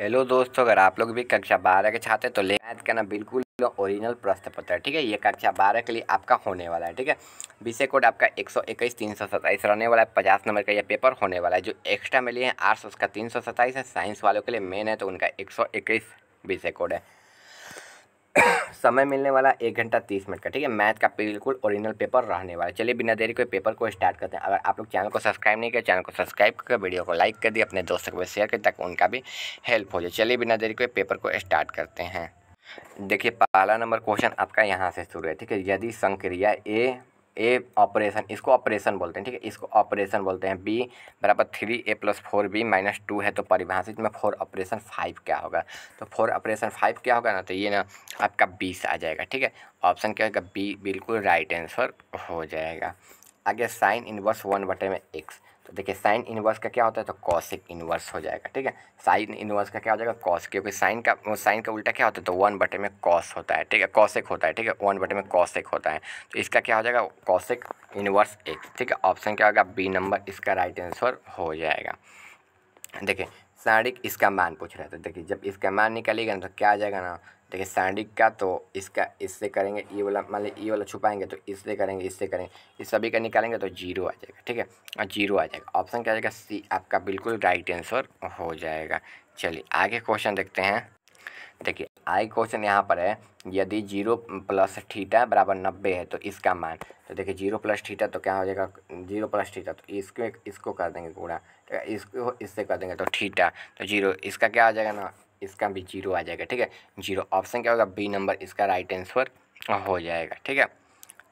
hello दोस्तों अगर आप लोग भी कक्षा बारह के छात्र तो ले मैथ का ना बिल्कुल ओरिजिनल प्रश्न पत्र है ठीक है ये कक्षा बारह के लिए आपका होने वाला है ठीक है विषय कोड आपका एक सौ इक्कीस तीन सौ सत्ताईस रहने वाला है पचास नंबर का ये पेपर होने वाला है जो एक्स्ट्रा में लिए हैं आर्ट्स उसका तीन सौ सत्ताईस है साइंस वालों के लिए मेन है तो उनका एक सौ इक्कीस विषय कोड है समय मिलने वाला एक घंटा तीस मिनट का ठीक है मैथ का बिल्कुल ओरिजिनल पेपर रहने वाला चलिए बिना देरी के पेपर को स्टार्ट करते हैं अगर आप लोग चैनल को सब्सक्राइब नहीं किया चैनल को सब्सक्राइब कर वीडियो को लाइक कर दिए अपने दोस्तों को शेयर करें ताकि उनका भी हेल्प हो जाए चलिए बिना देरी के पेपर को स्टार्ट करते हैं देखिए पहला नंबर क्वेश्चन आपका यहाँ से शुरू है ठीक है यदि संक्रिया ए ए ऑपरेशन इसको ऑपरेशन बोलते हैं ठीक है इसको ऑपरेशन बोलते हैं बी बराबर three A plus four B minus two है तो परिभाषित में फोर ऑपरेशन फाइव क्या होगा तो फोर ऑपरेशन फाइव क्या होगा ना तो ये ना आपका बीस आ जाएगा ठीक है ऑप्शन क्या होगा बी बिल्कुल राइट आंसर हो जाएगा आगे साइन इनवर्स वन बटे में एक्स तो देखिए साइन इनवर्स का क्या होता है तो कॉसिक इनवर्स हो जाएगा ठीक है साइन इनवर्स का क्या हो जाएगा कॉस क्योंकि साइन का साइन का उल्टा क्या होता है तो वन बटे में कॉस होता है ठीक है कॉसिक होता है ठीक है वन बटे में कॉसिक होता है तो इसका क्या हो जाएगा कॉसिक इनवर्स एक्स ठीक है ऑप्शन क्या होगा बी नंबर इसका राइट आंसर हो जाएगा देखिए सैंडिक इसका मान पूछ रहा था तो देखिए जब इसका मान निकालेगा ना तो क्या आ जाएगा ना देखिए सैंडिक का तो इसका इससे करेंगे ये वाला मान ली ये वाला छुपाएंगे तो इससे करेंगे इससे करेंगे इस सभी का निकालेंगे तो जीरो आ जाएगा ठीक है और जीरो आ जाएगा ऑप्शन क्या आ जाएगा सी आपका बिल्कुल राइट आंसर हो जाएगा चलिए आगे क्वेश्चन देखते हैं देखिए आई क्वेश्चन यहाँ पर है यदि जीरो प्लस ठीटा बराबर नब्बे है तो इसका मान तो देखिए जीरो प्लस ठीटा तो क्या हो जाएगा जीरो प्लस ठीटा तो इसको इसको कर देंगे गुणा तो इसको इससे कर देंगे तो ठीटा तो जीरो इसका क्या आ जाएगा ना इसका भी जीरो आ जाएगा ठीक है जीरो ऑप्शन क्या होगा बी नंबर इसका राइट आंसर हो जाएगा ठीक है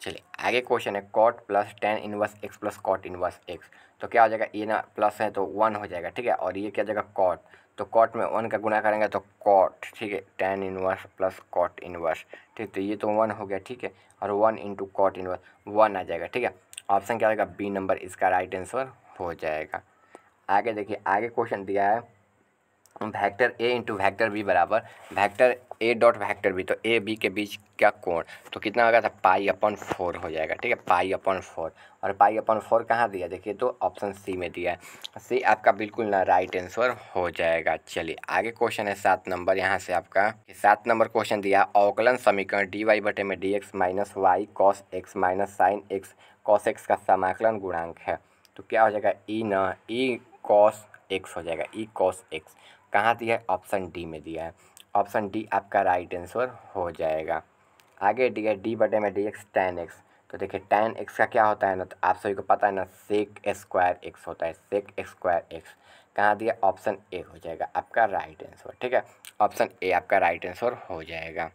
चलिए आगे क्वेश्चन है cot plus tan inverse x plus cot inverse x तो क्या हो जाएगा ये ना प्लस है तो वन हो जाएगा ठीक है और ये क्या जाएगा कॉट तो कॉट में वन का गुना करेंगे तो कॉट ठीक है tan inverse plus cot inverse ठीक तो ये तो वन हो गया ठीक है और one into cot inverse one आ जाएगा ठीक है ऑप्शन क्या होगा बी नंबर इसका राइट आंसर हो जाएगा आगे देखिए आगे क्वेश्चन दिया है vector A into vector B बराबर vector A dot vector B तो ए बी के बीच का कोण तो कितना होगा था पाई अपन फोर हो जाएगा ठीक है पाई अपन फोर और पाई अपन फोर कहाँ दिया देखिए तो ऑप्शन सी में दिया है सी आपका बिल्कुल ना राइट आंसर हो जाएगा चलिए आगे क्वेश्चन है सात नंबर यहाँ से आपका सात नंबर क्वेश्चन दिया अवकलन समीकरण डी वाई बटे में D X minus Y cos X minus sine X cos X का समाकलन गुणांक है तो क्या हो जाएगा ई न ई कॉस एक्स हो जाएगा ई कॉस एक्स कहाँ दिया है ऑप्शन डी में दिया है ऑप्शन डी आपका राइट आंसर हो जाएगा आगे दिया डी बटे में डी एक्स टेन एक्स तो देखिए टेन एक्स का क्या होता है ना तो आप सभी को पता है ना सेक स्क्वायर एक्स होता है सेक स्क्वायर एक्स कहाँ दिया ऑप्शन ए हो जाएगा आपका राइट आंसर ठीक है ऑप्शन ए आपका राइट आंसर हो जाएगा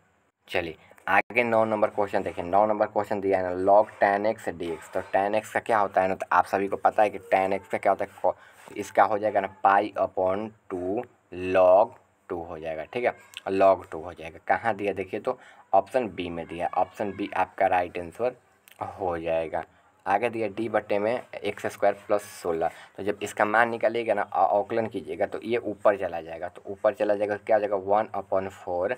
चलिए आगे नौ नंबर क्वेश्चन देखिए नौ नंबर क्वेश्चन दिया है ना log tan x d x तो टेन एक्स का क्या होता है ना तो आप सभी को पता है कि टेन एक्स का क्या होता है इसका हो जाएगा ना pi upon two log two हो जाएगा ठीक है लॉग टू हो जाएगा कहाँ दिया देखिए तो ऑप्शन बी में दिया ऑप्शन बी आपका राइट आंसर हो जाएगा आगे दिया डी बटे में एक्स स्क्वायर प्लस सोलह तो जब इसका मान निकालिएगा ना आकलन कीजिएगा तो ये ऊपर चला जाएगा तो ऊपर चला जाएगा क्या हो जाएगा one upon four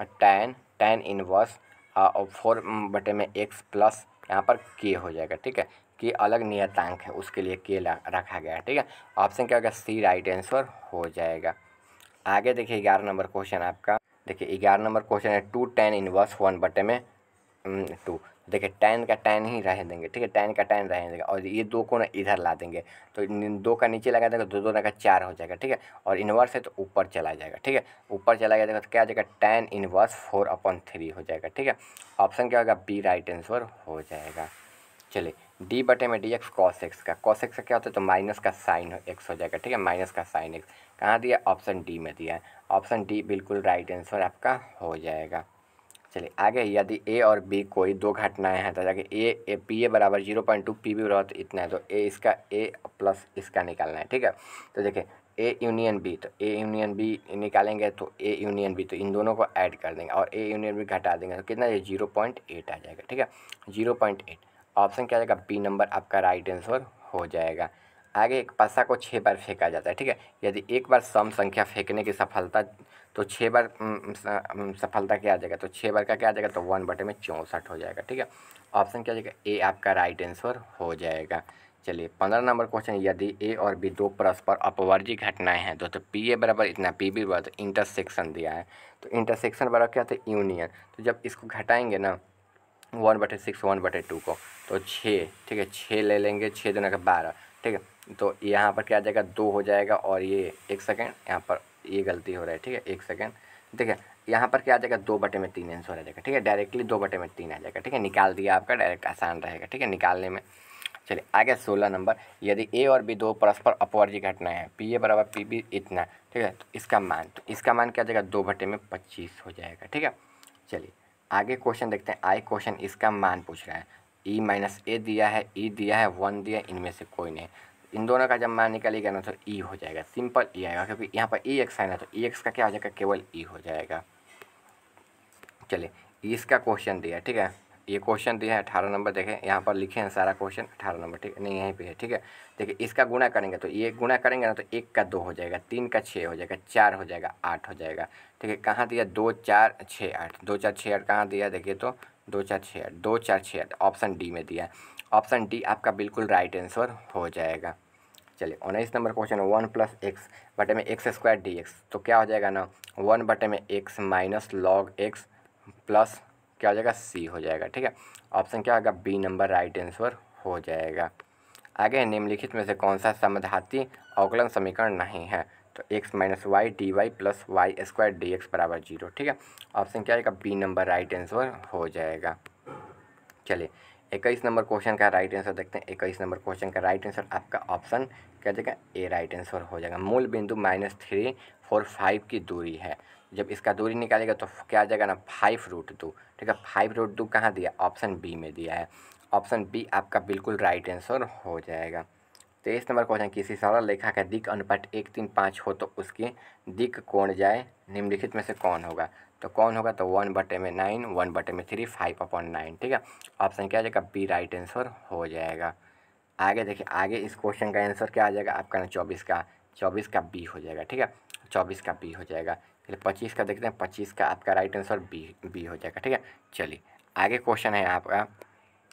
ten ten inverse four बटे में एक्स प्लस यहाँ पर के हो जाएगा ठीक है कि अलग नियतांक है उसके लिए के रखा गया है ठीक है ऑप्शन क्या होगा सी राइट आंसर हो जाएगा आगे देखिए ग्यारह नंबर क्वेश्चन आपका देखिए ग्यारह नंबर क्वेश्चन है टू टेन इनवर्स वन बटे में टू देखिए टेन का टेन ही रह देंगे ठीक है टेन का टेन रह देंगे और ये दो को ना इधर ला देंगे तो दो का नीचे लगा देगा तो दो दो का चार हो जाएगा ठीक है और इन्वर्स है तो ऊपर चला जाएगा ठीक है ऊपर चला जाएगा तो क्या हो जाएगा ten inverse four upon three हो जाएगा ठीक है ऑप्शन क्या होगा बी राइट आंसर हो जाएगा चलिए डी बटे में डी एक्स कॉस एक्स का कॉस एक्स का क्या होता है तो माइनस का साइन एक्स हो जाएगा ठीक है माइनस का साइन एक्स कहाँ दिया ऑप्शन डी में दिया है ऑप्शन डी बिल्कुल राइट आंसर आपका हो जाएगा चलिए आगे यदि ए और बी कोई दो घटनाएं हैं तो जाके ए ए पी ए बराबर zero point two P B बराबर तो इतना है तो ए इसका ए प्लस इसका निकालना है ठीक है तो देखिए ए यूनियन बी तो ए यूनियन बी निकालेंगे तो ए यूनियन बी तो इन दोनों को ऐड कर देंगे और ए यूनियन बी घटा देंगे तो कितना जीरो पॉइंट एट आ जाएगा ठीक है जीरो पॉइंट एट ऑप्शन क्या आ जाएगा बी नंबर आपका राइट आंसर हो जाएगा आगे एक पासा को छः बार फेंका जाता है ठीक है यदि एक बार सम संख्या फेंकने की सफलता तो छः बार सफलता क्या आ जाएगा तो छः बार का क्या आ जाएगा तो वन बटे में चौंसठ हो जाएगा ठीक है ऑप्शन क्या आ जाएगा ए आपका राइट आंसर हो जाएगा चलिए पंद्रह नंबर क्वेश्चन यदि ए और बी दो परस्पर अपवर्जी घटनाएं हैं तो, तो पी ए बराबर इतना पी बी बराबर तो इंटरसेक्शन दिया है तो इंटरसेक्शन बराबर क्या होता है यूनियन तो जब इसको घटाएंगे ना वन बटे सिक्स वन बटे टू को तो छः ठीक है छः ले लेंगे छः दोनों का बारह ठीक है तो यहाँ पर क्या आ जाएगा दो हो जाएगा और ये एक सेकेंड यहाँ पर ये गलती हो रहा है ठीक है एक सेकेंड ठीक है यहाँ पर क्या आ जाएगा दो बटे में तीन आंसर आ जाएगा ठीक है डायरेक्टली दो बटे में तीन आ जाएगा ठीक है निकाल दिया आपका डायरेक्ट आसान रहेगा ठीक है निकालने में चलिए आगे सोलह नंबर यदि ए और बी दो परस्पर अपवर्जी घटनाएं हैं पी ए बराबर पी बी इतना ठीक है तो इसका मान तो इसका मान क्या आ जाएगा दो बटे में पच्चीस हो जाएगा ठीक है चलिए आगे क्वेश्चन देखते हैं आई क्वेश्चन इसका मान पूछ रहा है ई माइनस ए दिया है ई e दिया है वन दिया इनमें से कोई नहीं इन दोनों का जब मान निकालेगा ना तो ई e हो जाएगा सिंपल ई e आएगा क्योंकि यहाँ पर ई एक्स आएगा ना तो ई एक्स का क्या हो जाएगा केवल ई हो जाएगा चलिए इसका क्वेश्चन दिया ठीक है ये क्वेश्चन दिया है अठारह नंबर देखें यहाँ पर लिखे हैं सारा क्वेश्चन अठारह नंबर ठीक नहीं यहीं पे है ठीक है देखिए इसका गुणा करेंगे तो ये गुणा करेंगे ना तो एक का दो हो जाएगा तीन का छः हो जाएगा चार हो जाएगा आठ हो जाएगा ठीक है कहाँ दिया दो चार छः आठ दो चार छः आठ कहाँ दिया देखिए तो दो चार छः आठ दो चार छः आठ ऑप्शन डी में दिया ऑप्शन डी आपका बिल्कुल राइट आंसर हो जाएगा चलिए उन्नीस नंबर क्वेश्चन है वन प्लस एक्स बटे में एक्स स्क्वायर डी एक्स तो क्या हो जाएगा ना वन बटे में X minus log X plus क्या हो जाएगा सी हो जाएगा ठीक है ऑप्शन क्या होगा बी नंबर राइट आंसर हो जाएगा आगे निम्नलिखित में से कौन सा समधाती अवकलन समीकरण नहीं है तो X minus Y D Y plus Y square D X बराबर जीरो ठीक है ऑप्शन क्या आएगा बी नंबर राइट आंसर हो जाएगा चलिए इक्कीस नंबर क्वेश्चन का राइट आंसर देखते हैं इक्कीस नंबर क्वेश्चन का राइट आंसर आपका ऑप्शन क्या जाएगा ए राइट आंसर हो जाएगा मूल बिंदु माइनस थ्री फोर फाइव की दूरी है जब इसका दूरी निकालेगा तो क्या आ जाएगा ना फाइव रूट टू ठीक है फाइव रूट टू कहाँ दिया ऑप्शन बी में दिया है ऑप्शन बी आपका बिल्कुल राइट आंसर हो जाएगा तेईस नंबर क्वेश्चन किसी सरल रेखा का दिक अनुपात एक तीन पाँच हो तो उसकी दिक कोण जाए निम्नलिखित में से कौन होगा तो कौन होगा तो वन बटे में नाइन वन बटे में थ्री फाइव अपॉन नाइन ठीक है ऑप्शन क्या आ जाएगा बी राइट आंसर हो जाएगा आगे देखिए आगे इस क्वेश्चन का आंसर क्या आ जाएगा आपका ना चौबीस का चौबीस का बी हो जाएगा ठीक है चौबीस का बी हो जाएगा फिर पच्चीस का देखते हैं पच्चीस का आपका राइट आंसर बी बी हो जाएगा ठीक है चलिए आगे क्वेश्चन है आपका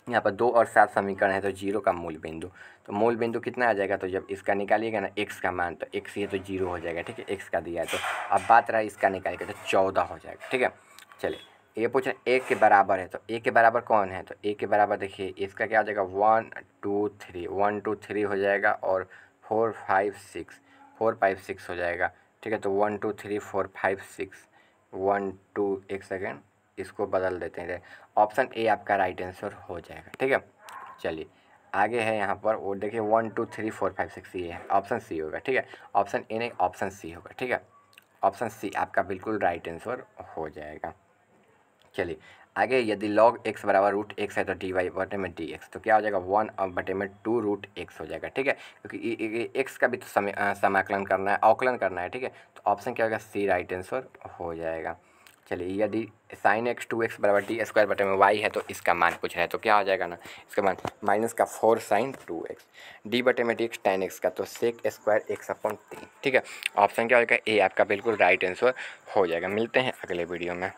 यहाँ पर दो और सात समीकरण है तो जीरो का मूल बिंदु तो मूल बिंदु कितना आ जाएगा तो जब इसका निकालिएगा ना एक्स का मान तो एक्स ये तो जीरो हो जाएगा ठीक है एक्स का दिया है तो अब बात रहा इसका निकालिएगा तो चौदह हो जाएगा ठीक है चलिए ये पूछ रहे एक के बराबर है तो एक के बराबर कौन है तो एक के बराबर देखिए इसका क्या हो जाएगा one two three one two three हो जाएगा और four five six four five six हो जाएगा ठीक है तो one two three four five six one two एक सेकेंड इसको बदल देते हैं ऑप्शन ए आपका राइट आंसर हो जाएगा ठीक है चलिए आगे है यहाँ पर वो देखिए one two three four five six ये है ऑप्शन सी होगा ठीक है ऑप्शन ए नहीं ऑप्शन सी होगा ठीक है ऑप्शन सी आपका बिल्कुल राइट आंसर हो जाएगा चलिए आगे यदि लॉग एक्स बराबर रूट एक्स है तो डी वाई बटे में डी एक्स तो क्या हो जाएगा वन और बटे में टू रूट एक्स हो जाएगा ठीक है क्योंकि एक्स का भी तो समय समाकलन करना है अवकलन करना है ठीक है तो ऑप्शन क्या होगा सी राइट आंसर हो जाएगा चलिए यदि साइन एक्स टू एक्स बराबर टी स्क्वायर बटे में वाई है तो इसका मान कुछ है तो क्या हो जाएगा ना इसका मान माइनस का four sine two X D बटे में डी एक्स टेन एक्स का तो सेक स्क्वायर एक्स अपॉन तीन ठीक है ऑप्शन क्या हो जाएगा ए आपका बिल्कुल राइट आंसर हो जाएगा मिलते हैं अगले वीडियो में